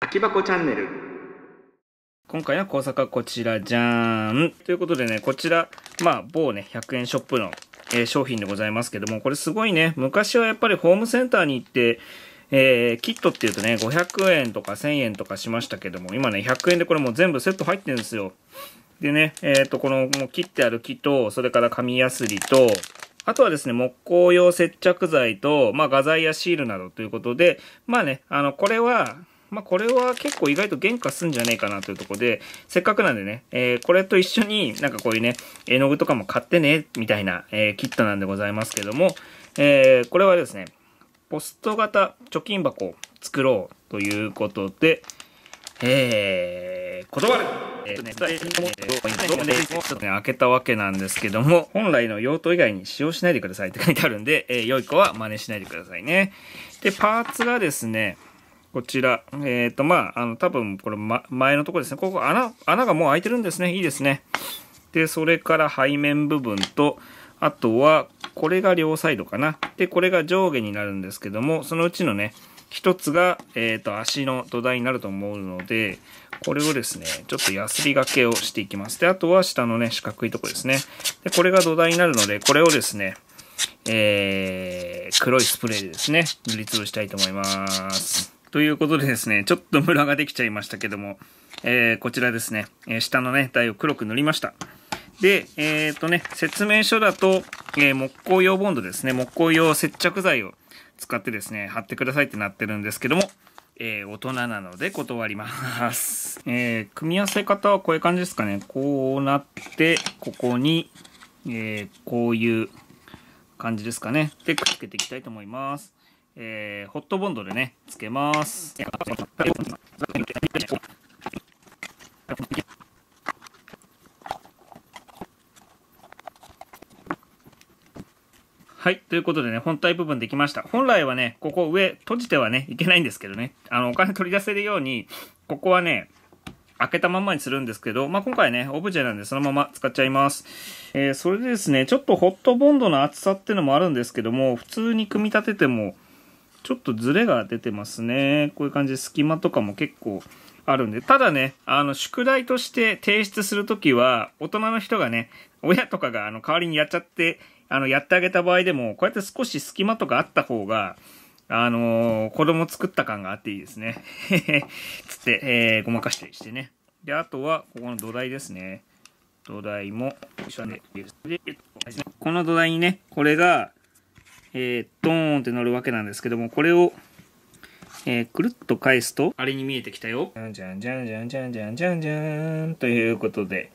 秋箱チャンネル今回の工作はこちらじゃーんということでねこちらまあ某ね100円ショップの、えー、商品でございますけどもこれすごいね昔はやっぱりホームセンターに行ってえー、キットっていうとね、500円とか1000円とかしましたけども、今ね、100円でこれもう全部セット入ってるんですよ。でね、えっ、ー、と、この、もう切ってある木と、それから紙やすりと、あとはですね、木工用接着剤と、まあ、画材やシールなどということで、まあね、あの、これは、まあ、これは結構意外と原価すんじゃねえかなというとこで、せっかくなんでね、えー、これと一緒になんかこういうね、絵の具とかも買ってね、みたいな、えー、キットなんでございますけども、えー、これはですね、ポスト型貯金箱を作ろうということで、えー、断るえっとね、ちょっとね、開けたわけなんですけども、本来の用途以外に使用しないでくださいって書いてあるんで、えー、良い子は真似しないでくださいね。で、パーツがですね、こちら、えっ、ー、と、まあ、あの、多分、これ、ま、前のところですね。ここ、穴、穴がもう開いてるんですね。いいですね。で、それから背面部分と、あとは、これが両サイドかな。で、これが上下になるんですけども、そのうちのね、1つが、えーと、足の土台になると思うので、これをですね、ちょっとヤスリがけをしていきます。で、あとは下のね、四角いとこですね。で、これが土台になるので、これをですね、えー、黒いスプレーでですね、塗りつぶしたいと思います。ということでですね、ちょっとムラができちゃいましたけども、えー、こちらですね、え下のね、台を黒く塗りました。で、えっ、ー、とね、説明書だと、えー、木工用ボンドですね、木工用接着剤を使ってですね、貼ってくださいってなってるんですけども、えー、大人なので断ります。えー、組み合わせ方はこういう感じですかね。こうなって、ここに、えー、こういう感じですかね。で、くっつけていきたいと思います。えー、ホットボンドでね、つけます。はい。ということでね、本体部分できました。本来はね、ここ上閉じてはね、いけないんですけどね。あの、お金取り出せるように、ここはね、開けたままにするんですけど、まあ、今回ね、オブジェなんでそのまま使っちゃいます。えー、それでですね、ちょっとホットボンドの厚さっていうのもあるんですけども、普通に組み立てても、ちょっとズレが出てますね。こういう感じで隙間とかも結構あるんで。ただね、あの、宿題として提出するときは、大人の人がね、親とかがあの代わりにやっちゃってあの、やってあげた場合でも、こうやって少し隙間とかあった方が、あのー、子供作った感があっていいですね。つって、えー、ごまかしたりしてね。で、あとは、ここの土台ですね。土台も、この土台にね、これが、えー、ドーンって乗るわけなんですけども、これを、えー、くるっと返すと、あれに見えてきたよ。じゃんじゃんじゃんじゃんじゃんじゃんじゃんじゃん。ということで、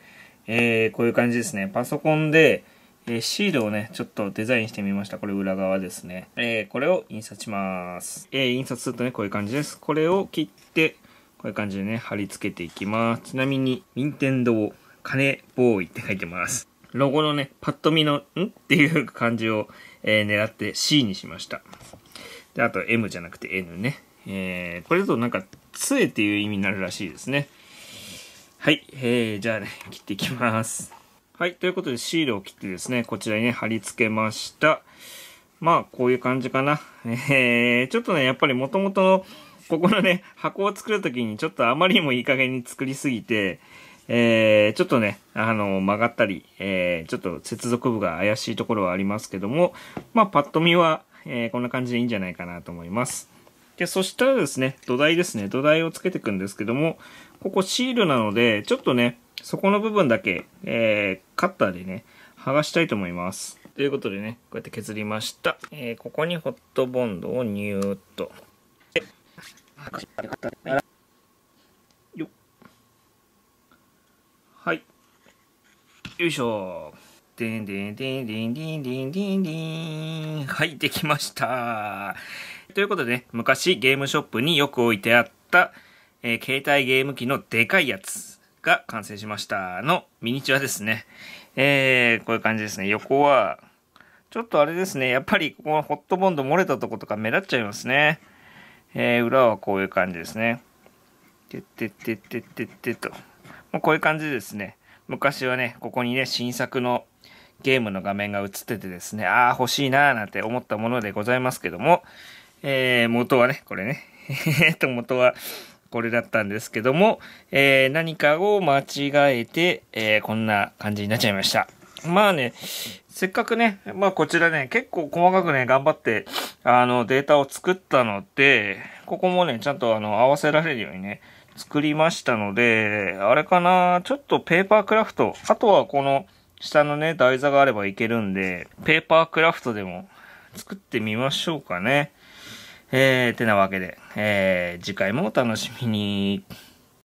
えー、こういう感じですね。パソコンで、えー、シールをね、ちょっとデザインしてみました。これ裏側ですね。えー、これを印刷します。えー、印刷するとね、こういう感じです。これを切って、こういう感じでね、貼り付けていきます。ちなみに、任天堂金ボーイって書いてます。ロゴのね、パッと見の、んっていう感じを、えー、狙って C にしました。で、あと M じゃなくて N ね。えー、これだとなんか、杖っていう意味になるらしいですね。はい、えー、じゃあね、切っていきます。はい。ということで、シールを切ってですね、こちらにね、貼り付けました。まあ、こういう感じかな。えー、ちょっとね、やっぱり元々の、ここのね、箱を作るときに、ちょっとあまりにもいい加減に作りすぎて、えー、ちょっとね、あの、曲がったり、えー、ちょっと接続部が怪しいところはありますけども、まあ、パッと見は、えー、こんな感じでいいんじゃないかなと思います。で、そしたらですね、土台ですね、土台をつけていくんですけども、ここシールなので、ちょっとね、そこの部分だけ、えー、カッターでね、剥がしたいと思います。ということでね、こうやって削りました。えー、ここにホットボンドをニューッと。はい。よいしょ。でんでんでんでんでんでんでんでん。はい、できました。ということでね、昔ゲームショップによく置いてあった、えー、携帯ゲーム機のでかいやつ。が完成しましたのミニチュアですね。えー、こういう感じですね。横は、ちょっとあれですね。やっぱりここはホットボンド漏れたとことか目立っちゃいますね。えー、裏はこういう感じですね。てってってってってってと。もうこういう感じですね。昔はね、ここにね、新作のゲームの画面が映っててですね、ああ、欲しいなぁなんて思ったものでございますけども、えー、元はね、これね、えっと、元は、これだったんですけども、えー、何かを間違えて、えー、こんな感じになっちゃいました。まあね、せっかくね、まあこちらね、結構細かくね、頑張って、あの、データを作ったので、ここもね、ちゃんとあの、合わせられるようにね、作りましたので、あれかな、ちょっとペーパークラフト、あとはこの、下のね、台座があればいけるんで、ペーパークラフトでも作ってみましょうかね。えー、てなわけで、えー、次回もお楽しみに。